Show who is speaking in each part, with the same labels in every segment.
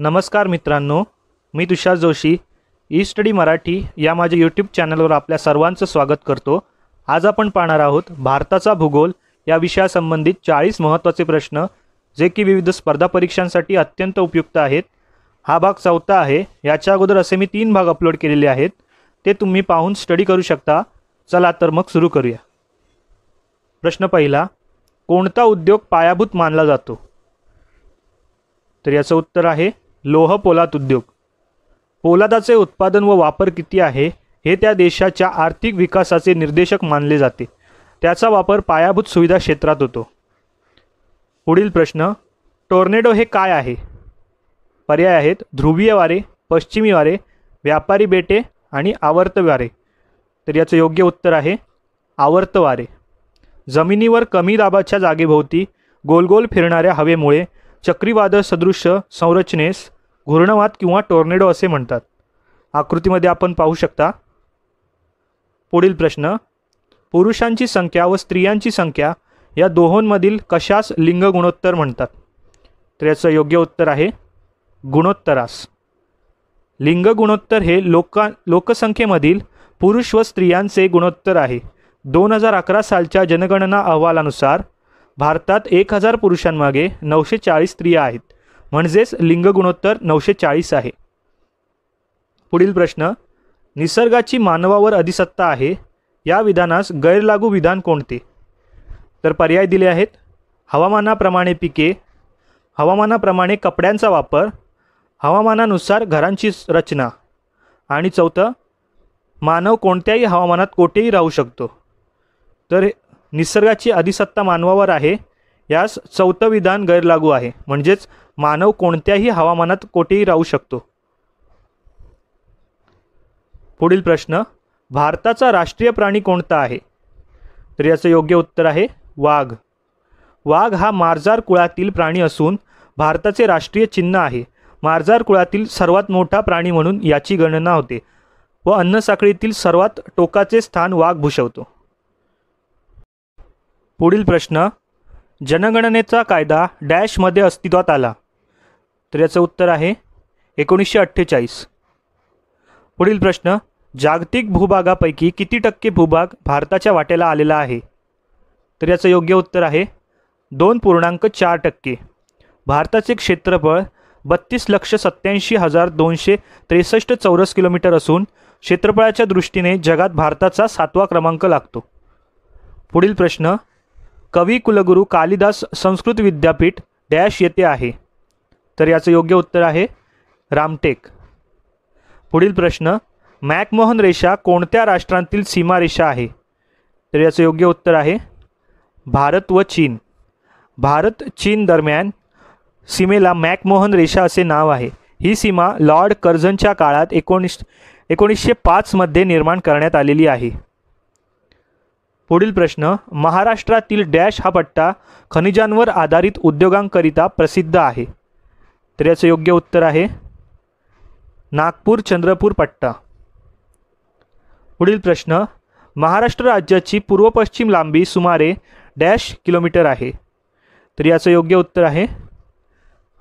Speaker 1: नमस्कार मित्रांनो मी तुषार जोशी ई स्टडी मराठी या माझ्या यूट्यूब चॅनलवर आपल्या सर्वांचं स्वागत करतो आज आपण पाहणार आहोत भारताचा भूगोल या विषयासंबंधित चाळीस महत्त्वाचे प्रश्न जे की विविध स्पर्धा परीक्षांसाठी अत्यंत उपयुक्त आहेत हा भाग चौथा आहे याच्या अगोदर असे मी तीन भाग अपलोड केलेले आहेत ते तुम्ही पाहून स्टडी करू शकता चला तर मग सुरू करूया प्रश्न पहिला कोणता उद्योग पायाभूत मानला जातो तर याचं उत्तर आहे लोह पोलाद उद्योग पोलादाचे उत्पादन व वापर किती आहे हे त्या देशाच्या आर्थिक विकासाचे निर्देशक मानले जाते त्याचा वापर पायाभूत सुविधा क्षेत्रात होतो पुढील प्रश्न टोर्नेडो हे काय आहे पर्याय आहेत ध्रुवीय वारे पश्चिमी वारे व्यापारी बेटे आणि आवर्त वारे तर याचं योग्य उत्तर आहे आवर्त वारे जमिनीवर कमी दाबाच्या जागेभोवती गोलगोल फिरणाऱ्या हवेमुळे चक्रीवादळ सदृश्य संरचनेस घूर्णवात किंवा टोर्नेडो असे म्हणतात आकृतीमध्ये आपण पाहू शकता पुढील प्रश्न पुरुषांची संख्या व स्त्रियांची संख्या या दोहोंमधील कशास लिंग गुणोत्तर म्हणतात तर याचं योग्य उत्तर आहे गुणोत्तरास लिंग गुणोत्तर हे लोका लोकसंख्येमधील पुरुष व स्त्रियांचे गुणोत्तर आहे दोन हजार अकरा सालच्या जनगणना अहवालानुसार भारतात एक हजार पुरुषांमागे नऊशे चाळीस स्त्रिया आहेत म्हणजेच लिंग गुणोत्तर नऊशे चाळीस आहे पुढील प्रश्न निसर्गाची मानवावर अधिसत्ता आहे या विधानास गैरलागू विधान कोणते तर पर्याय दिले आहेत हवामानाप्रमाणे पिके हवामानाप्रमाणे कपड्यांचा वापर हवामानानुसार घरांची रचना आणि चौथं मानव कोणत्याही हवामानात कोठेही राहू शकतो तर निसर्गाची अधिसत्ता मानवावर आहे यास चौथं विधान गैरलागू आहे म्हणजेच मानव कोणत्याही हवामानात कोठेही राहू शकतो पुढील प्रश्न भारताचा राष्ट्रीय प्राणी कोणता आहे तर याचं योग्य उत्तर आहे वाघ वाघ हा मार्जार कुळातील प्राणी असून भारताचे राष्ट्रीय चिन्ह आहे मार्जार कुळातील सर्वात मोठा प्राणी म्हणून याची गणना होते व अन्नसाखळीतील सर्वात टोकाचे स्थान वाघ भूषवतो पुढील प्रश्न जनगणनेचा कायदा डॅशमध्ये अस्तित्वात आला तर याचं उत्तर आहे एकोणीसशे अठ्ठेचाळीस पुढील प्रश्न जागतिक भूभागापैकी किती टक्के भूभाग भारताच्या वाट्याला आलेला आहे तर याचं योग्य उत्तर आहे दोन पूर्णांक चार टक्के भारताचे क्षेत्रफळ बत्तीस लक्ष सत्त्याऐंशी हजार दोनशे त्रेसष्ट चौरस किलोमीटर असून क्षेत्रफळाच्या दृष्टीने जगात भारताचा सातवा क्रमांक लागतो पुढील प्रश्न कवी कुलगुरू कालिदास संस्कृत विद्यापीठ डॅश येथे आहे तर याचं योग्य उत्तर आहे रामटेक पुढील प्रश्न मॅकमोहन रेषा कोणत्या राष्ट्रांतील सीमारेषा आहे तर याचं योग्य उत्तर आहे भारत व चीन भारत चीन दरम्यान सीमेला मॅकमोहन रेषा असे नाव आहे ही सीमा लॉर्ड कर्झनच्या काळात एकोणीस एकोणीसशे पाचमध्ये निर्माण करण्यात आलेली आहे पुढील प्रश्न महाराष्ट्रातील डॅश हा पट्टा खनिजांवर आधारित उद्योगांकरिता प्रसिद्ध आहे तर याचं योग्य उत्तर आहे नागपूर चंद्रपूर पट्टा पुढील प्रश्न महाराष्ट्र राज्याची पूर्व पश्चिम लांबी सुमारे डॅश किलोमीटर आहे तर याचं योग्य उत्तर आहे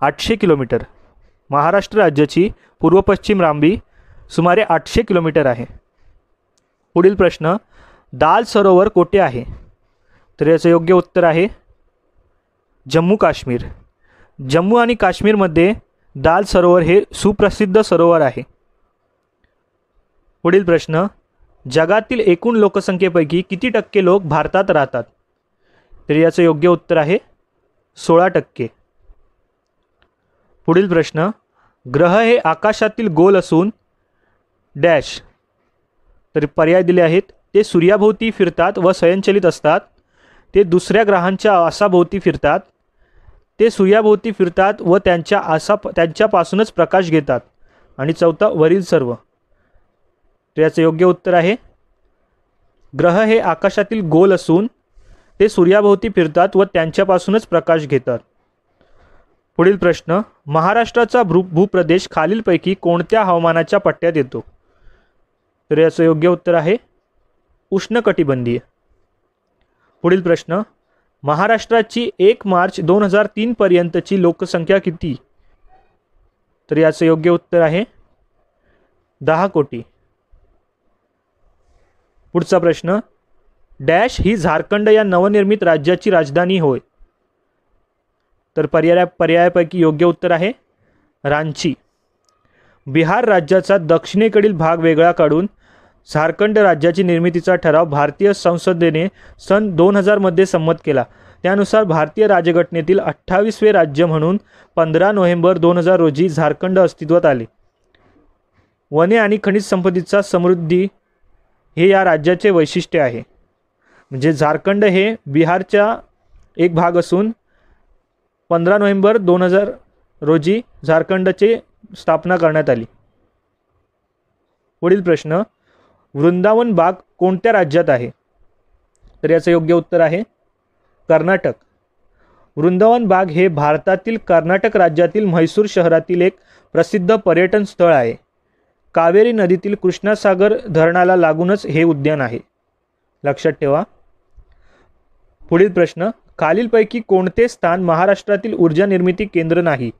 Speaker 1: आठशे किलोमीटर महाराष्ट्र राज्याची पूर्व पश्चिम लांबी सुमारे आठशे किलोमीटर आहे पुढील प्रश्न दाल सरोवर कोठे आहे तर याचं योग्य उत्तर आहे जम्मू काश्मीर जम्मू आणि काश्मीरमध्ये दाल सरोवर हे सुप्रसिद्ध सरोवर आहे पुढील प्रश्न जगातील एकूण लोकसंख्येपैकी किती टक्के लोक भारतात राहतात तर याचं योग्य उत्तर आहे सोळा टक्के पुढील प्रश्न ग्रह हे आकाशातील गोल असून डॅश तर पर्याय दिले आहेत ते सूर्याभोवती फिरतात व स्वयंचलित असतात ते दुसऱ्या ग्रहांच्या आसाभोवती फिरतात ते सूर्याभोवती फिरतात व त्यांच्या आसा त्यांच्यापासूनच प्रकाश घेतात आणि चौथा वरील सर्व याचं योग्य उत्तर आहे ग्रह हे आकाशातील गोल असून ते सूर्याभोवती फिरतात व त्यांच्यापासूनच प्रकाश घेतात पुढील प्रश्न महाराष्ट्राचा भ्रू भूप्रदेश खालीलपैकी कोणत्या हवामानाच्या पट्ट्यात येतो तर याचं योग्य उत्तर आहे उष्णकटिबंधीय पुढील प्रश्न महाराष्ट्राची एक मार्च दोन हजार पर्यंतची लोकसंख्या किती तर याचं योग्य उत्तर आहे दहा कोटी पुढचा प्रश्न डॅश ही झारखंड या नवनिर्मित राज्याची राजधानी होय तर पर्याय पर्यायापैकी योग्य उत्तर आहे रांची बिहार राज्याचा दक्षिणेकडील भाग वेगळा काढून झारखंड राज्याची निर्मितीचा ठराव भारतीय संसदेने सन दोन हजारमध्ये संमत केला त्यानुसार भारतीय राजघटनेतील अठ्ठावीसवे राज्य म्हणून पंधरा नोव्हेंबर दोन हजार रोजी झारखंड अस्तित्वात आले वने आणि खनिज संपत्तीचा समृद्धी हे या राज्याचे वैशिष्ट्य आहे म्हणजे झारखंड हे बिहारच्या एक भाग असून पंधरा नोव्हेंबर दोन हजार रोजी झारखंडचे स्थापना करण्यात आली पुढील प्रश्न वृंदावन बाग कोणत्या राज्यात आहे तर याचं योग्य उत्तर आहे कर्नाटक वृंदावन बाग हे भारतातील कर्नाटक राज्यातील म्हैसूर शहरातील एक प्रसिद्ध पर्यटन स्थळ आहे कावेरी नदीतील कृष्णासागर धरणाला लागूनच हे उद्यान आहे लक्षात ठेवा पुढील प्रश्न खालीलपैकी कोणते स्थान महाराष्ट्रातील ऊर्जा निर्मिती केंद्र नाही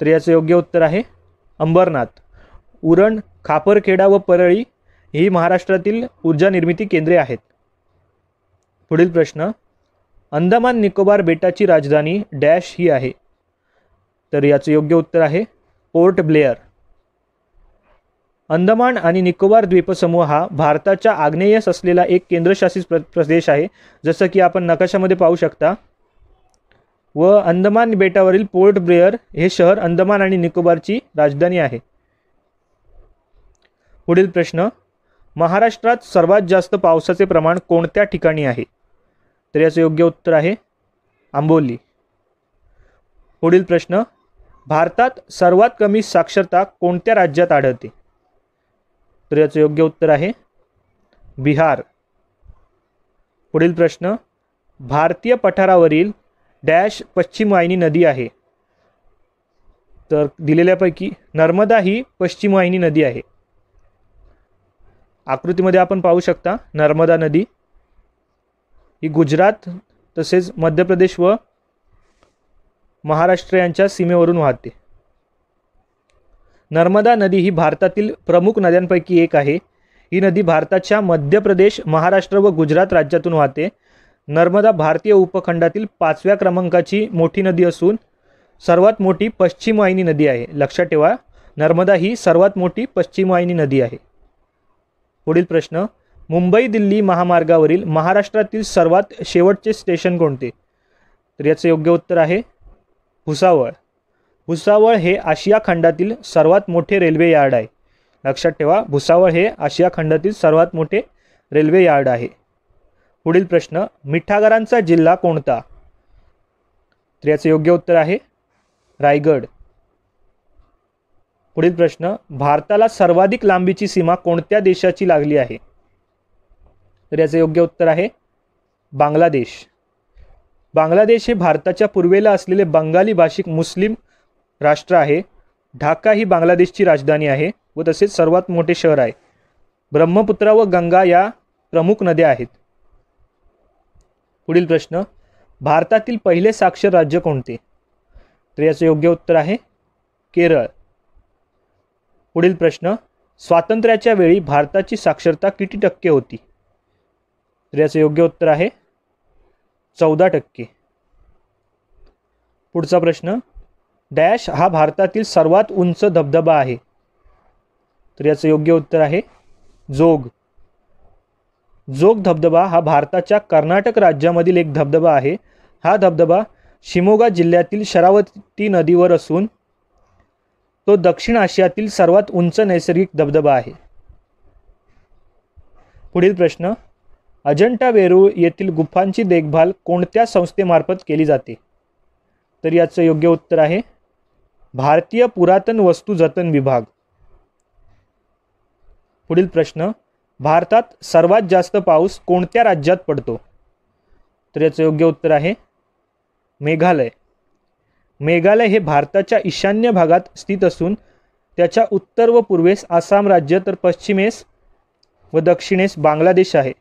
Speaker 1: तर याचं योग्य उत्तर आहे अंबरनाथ उरण खापरखेडा व परळी ही महाराष्ट्रातील ऊर्जा निर्मिती केंद्रे आहेत पुढील प्रश्न अंदमान निकोबार बेटाची राजधानी डॅश ही आहे तर याचं योग्य उत्तर आहे पोर्ट ब्लेअर अंदमान आणि निकोबार द्वीपसमूह हा भारताच्या आग्नेयस असलेला एक केंद्रशासित प्रदेश आहे जसं की आपण नकाशामध्ये पाहू शकता व अंदमान बेटावरील पोर्ट ब्लेअर हे शहर अंदमान आणि निकोबारची राजधानी आहे पुढील प्रश्न महाराष्ट्रात सर्वात जास्त पावसाचे प्रमाण कोणत्या ठिकाणी आहे तर याचं योग्य उत्तर आहे आंबोली पुढील प्रश्न भारतात सर्वात कमी साक्षरता कोणत्या राज्यात आढळते तर याचं योग्य उत्तर आहे बिहार पुढील प्रश्न भारतीय पठारावरील डॅश वाहिनी नदी आहे तर दिलेल्यापैकी नर्मदा ही पश्चिम वाहिनी नदी आहे आकृतीमध्ये आपण पाहू शकता नर्मदा नदी ही गुजरात तसेच मध्य प्रदेश व महाराष्ट्र यांच्या सीमेवरून वाहते नर्मदा नदी ही भारतातील प्रमुख नद्यांपैकी एक आहे ही नदी भारताच्या मध्य प्रदेश महाराष्ट्र व गुजरात राज्यातून वाहते नर्मदा भारतीय उपखंडातील पाचव्या क्रमांकाची मोठी नदी असून सर्वात मोठी वाहिनी नदी आहे लक्षात ठेवा नर्मदा ही सर्वात मोठी वाहिनी नदी आहे पुढील प्रश्न मुंबई दिल्ली महामार्गावरील महाराष्ट्रातील सर्वात शेवटचे स्टेशन कोणते तर याचं योग्य उत्तर आहे भुसावळ भुसावळ हे आशिया खंडातील सर्वात मोठे रेल्वे यार्ड आहे लक्षात ठेवा भुसावळ हे आशिया खंडातील सर्वात मोठे रेल्वे यार्ड आहे पुढील प्रश्न मिठागरांचा जिल्हा कोणता तर याचं योग्य उत्तर आहे रायगड पुढील प्रश्न भारताला सर्वाधिक लांबीची सीमा कोणत्या देशाची लागली आहे तर याचं योग्य उत्तर आहे बांगलादेश बांगलादेश हे भारताच्या पूर्वेला असलेले बंगाली भाषिक मुस्लिम राष्ट्र आहे ढाका ही बांगलादेशची राजधानी आहे व तसेच सर्वात मोठे शहर आहे ब्रह्मपुत्रा व गंगा या प्रमुख नद्या आहेत पुढील प्रश्न भारतातील पहिले साक्षर राज्य कोणते तर याचं योग्य उत्तर आहे केरळ पुढील प्रश्न स्वातंत्र्याच्या वेळी भारताची साक्षरता किती टक्के होती तर याचं योग्य उत्तर आहे चौदा टक्के पुढचा प्रश्न डॅश हा भारतातील सर्वात उंच धबधबा आहे तर याचं योग्य उत्तर आहे जोग जोग धबधबा हा भारताच्या कर्नाटक राज्यामधील एक धबधबा आहे हा धबधबा शिमोगा जिल्ह्यातील शरावती नदीवर असून तो दक्षिण आशियातील सर्वात उंच नैसर्गिक धबधबा आहे पुढील प्रश्न अजंटा वेरूळ येथील गुफांची देखभाल कोणत्या संस्थेमार्फत केली जाते तर याचं योग्य उत्तर आहे भारतीय पुरातन वस्तू जतन विभाग पुढील प्रश्न भारतात सर्वात जास्त पाऊस कोणत्या राज्यात पडतो तर याचं योग्य उत्तर आहे मेघालय मेघालय हे भारताच्या ईशान्य भागात स्थित असून त्याच्या उत्तर व पूर्वेस आसाम राज्य तर पश्चिमेस व दक्षिणेस बांगलादेश आहे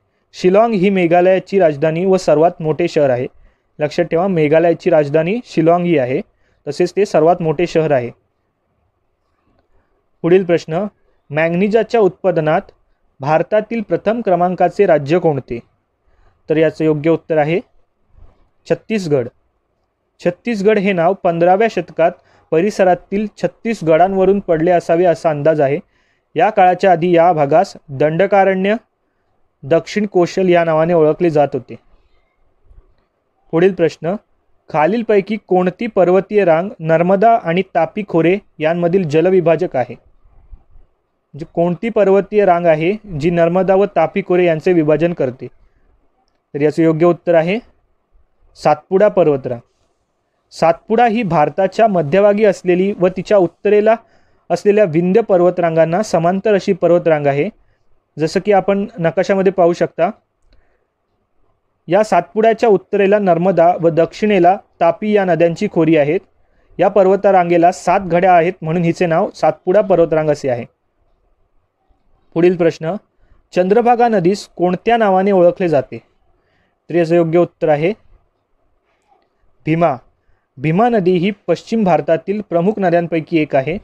Speaker 1: शिलाँग ही मेघालयाची राजधानी व सर्वात मोठे शहर आहे लक्षात ठेवा मेघालयाची राजधानी शिलाँग ही आहे तसेच ते सर्वात मोठे शहर आहे पुढील प्रश्न मॅग्निजाच्या उत्पादनात भारतातील प्रथम क्रमांकाचे राज्य कोणते तर याचं योग्य उत्तर आहे छत्तीसगड छत्तीसगड हे नाव पंधराव्या शतकात परिसरातील छत्तीसगडांवरून पडले असावे असा अंदाज आहे या काळाच्या आधी या भागास दंडकारण्य दक्षिण कोशल या नावाने ओळखले जात होते पुढील प्रश्न खालीलपैकी कोणती पर्वतीय रांग नर्मदा आणि तापी खोरे यांमधील जलविभाजक आहे म्हणजे कोणती पर्वतीय रांग आहे जी नर्मदा व तापी खोरे यांचे विभाजन करते तर याचं योग्य उत्तर आहे सातपुडा पर्वतरांग सातपुडा ही भारताच्या मध्यभागी असलेली व तिच्या उत्तरेला असलेल्या विंध्य पर्वतरांगांना समांतर अशी पर्वतरांग आहे जसं की आपण नकाशामध्ये पाहू शकता या सातपुड्याच्या उत्तरेला नर्मदा व दक्षिणेला तापी या नद्यांची खोरी आहेत या पर्वतरांगेला सात घड्या आहेत म्हणून हिचे नाव सातपुडा पर्वतरांग असे आहे पुढील प्रश्न चंद्रभागा नदीस कोणत्या नावाने ओळखले जाते तर याचं योग्य उत्तर आहे भीमा भीमा नदी ही पश्चिम भारतातील प्रमुख नद्यांपैकी एक आहे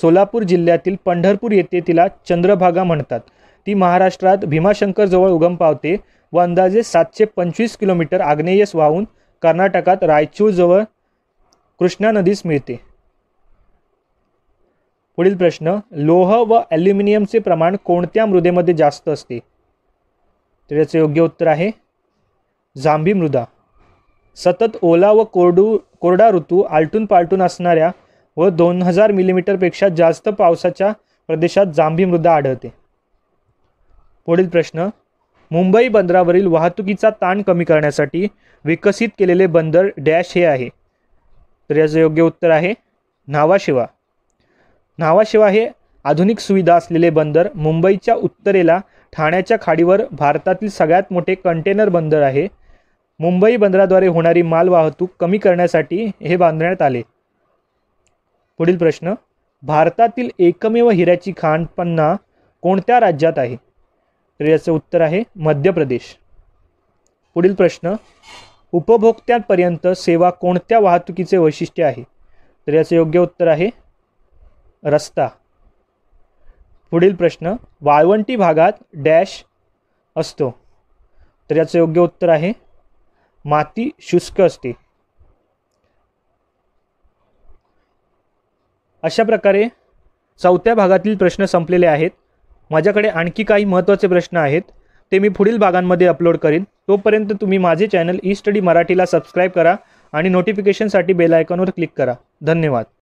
Speaker 1: सोलापूर जिल्ह्यातील पंढरपूर येथे तिला चंद्रभागा म्हणतात ती महाराष्ट्रात भीमाशंकरजवळ उगम पावते व अंदाजे सातशे पंचवीस किलोमीटर आग्नेयस वाहून कर्नाटकात रायचूरजवळ कृष्णा नदीस मिळते पुढील प्रश्न लोह व ॲल्युमिनियमचे प्रमाण कोणत्या मृदेमध्ये जास्त असते तर याचे योग्य उत्तर आहे जांभी मृदा सतत ओला व कोरडू कोरडा ऋतू आलटून पालटून असणाऱ्या व दोन हजार मिलीमीटरपेक्षा जास्त पावसाच्या प्रदेशात जांभी मृदा आढळते पुढील प्रश्न मुंबई बंदरावरील वाहतुकीचा ताण कमी करण्यासाठी विकसित केलेले बंदर डॅश हे आहे तर याचं योग्य उत्तर आहे न्हावाशिवा न्हावाशिवा हे आधुनिक सुविधा असलेले बंदर मुंबईच्या उत्तरेला ठाण्याच्या खाडीवर भारतातील सगळ्यात मोठे कंटेनर बंदर आहे मुंबई बंदराद्वारे होणारी मालवाहतूक कमी करण्यासाठी हे बांधण्यात आले पुढील प्रश्न भारतातील एकमेव हिऱ्याची खाण पन्ना कोणत्या राज्यात आहे तर याचं उत्तर आहे मध्य प्रदेश पुढील प्रश्न उपभोक्त्यांपर्यंत सेवा कोणत्या वाहतुकीचे वैशिष्ट्य आहे तर याचं योग्य उत्तर आहे रस्ता पुढील प्रश्न वाळवंटी भागात डॅश असतो तर याचं योग्य उत्तर आहे माती शुष्क असते अशा प्रकारे चौथ्या भागातील प्रश्न संपलेले आहेत माझ्याकडे आणखी काही महत्त्वाचे प्रश्न आहेत ते मी पुढील भागांमध्ये अपलोड करीन तोपर्यंत तुम्ही माझे चॅनल ई स्टडी मराठीला सबस्क्राईब करा आणि नोटिफिकेशनसाठी बेल आयकॉनवर क्लिक करा धन्यवाद